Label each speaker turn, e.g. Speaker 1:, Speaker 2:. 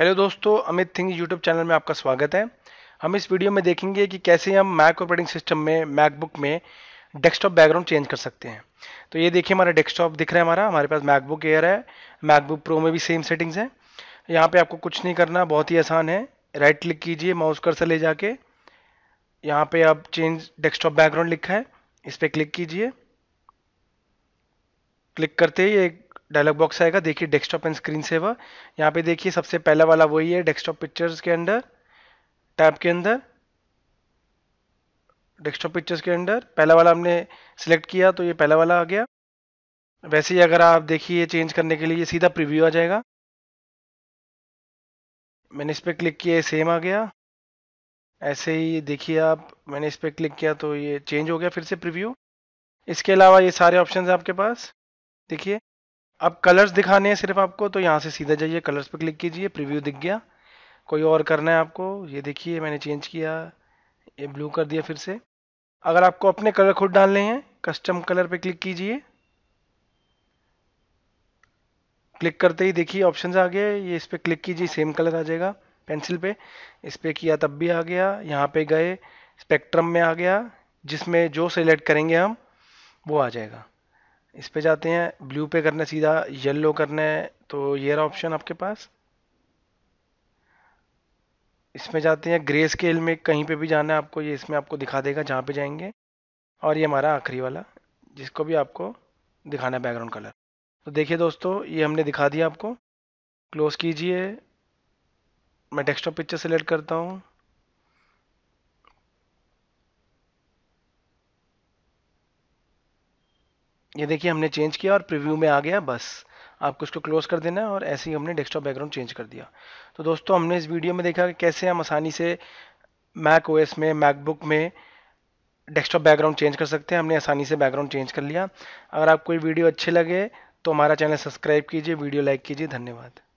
Speaker 1: hello दोस्तों Amit thing YouTube channel में आपका स्वागत है हम इस वीडियो में देखेंगे कि कैसे हम मैक ऑपरेटिंग सिस्टम में मैकबुक में डेस्कटॉप बैकग्राउंड चेंज कर सकते हैं तो ये देखिए हमारा डेस्कटॉप दिख रहा है हमारा हमारे पास मैकबुक एयर है मैकबुक प्रो में भी सेम सेटिंग्स हैं यहाँ पर आपको कुछ नहीं करना बहुत ही आसान है राइट क्लिक कीजिए माउस कर ले जाके यहाँ पर आप चेंज डेस्कटॉप बैकग्राउंड लिखा है इस पर क्लिक कीजिए क्लिक करते ही एक डायलॉग बॉक्स आएगा देखिए डेस्कटॉप एंड स्क्रीन सेवर यहाँ पे देखिए सबसे पहला वाला वही है डेस्कटॉप पिक्चर्स के अंदर टैब के अंदर डेस्कटॉप पिक्चर्स के अंदर पहला वाला हमने सेलेक्ट किया तो ये पहला वाला आ गया वैसे ही अगर आप देखिए चेंज करने के लिए सीधा प्रिव्यू आ जाएगा मैंने इस पर क्लिक किया सेम आ गया ऐसे ही देखिए आप मैंने इस पर क्लिक किया तो ये चेंज हो गया फिर से प्रिव्यू इसके अलावा ये सारे ऑप्शन हैं आपके पास देखिए अब कलर्स दिखाने हैं सिर्फ आपको तो यहाँ से सीधा जाइए कलर्स पर क्लिक कीजिए प्रीव्यू दिख गया कोई और करना है आपको ये देखिए मैंने चेंज किया ये ब्लू कर दिया फिर से अगर आपको अपने कलर खुद डालने हैं कस्टम कलर पर क्लिक कीजिए क्लिक करते ही देखिए ऑप्शन आ गए ये इस पर क्लिक कीजिए सेम कलर आ जाएगा पेंसिल पे इस पर किया तब भी आ गया यहाँ पे गए स्पेक्ट्रम में आ गया जिसमें जो सेलेक्ट करेंगे हम वो आ जाएगा इस पे जाते हैं ब्लू पे करना है सीधा येलो करना है तो ये रहा ऑप्शन आपके पास इसमें जाते हैं ग्रे स्केल में कहीं पे भी जाना है आपको ये इसमें आपको दिखा देगा जहाँ पे जाएंगे और ये हमारा आखिरी वाला जिसको भी आपको दिखाना है बैकग्राउंड कलर तो देखिए दोस्तों ये हमने दिखा दिया आपको क्लोज़ कीजिए मैं डेस्कटॉप पिक्चर सेलेक्ट करता हूँ ये देखिए हमने चेंज किया और प्रीव्यू में आ गया बस आपको इसको क्लोज कर देना है और ऐसे ही हमने डेस्कटॉप बैकग्राउंड चेंज कर दिया तो दोस्तों हमने इस वीडियो में देखा कि कैसे हम आसानी से मैक ओएस में मैकबुक में डेस्कटॉप बैकग्राउंड चेंज कर सकते हैं हमने आसानी से बैकग्राउंड चेंज कर लिया अगर आपको ये वीडियो अच्छे लगे तो हमारा चैनल सब्सक्राइब कीजिए वीडियो लाइक कीजिए धन्यवाद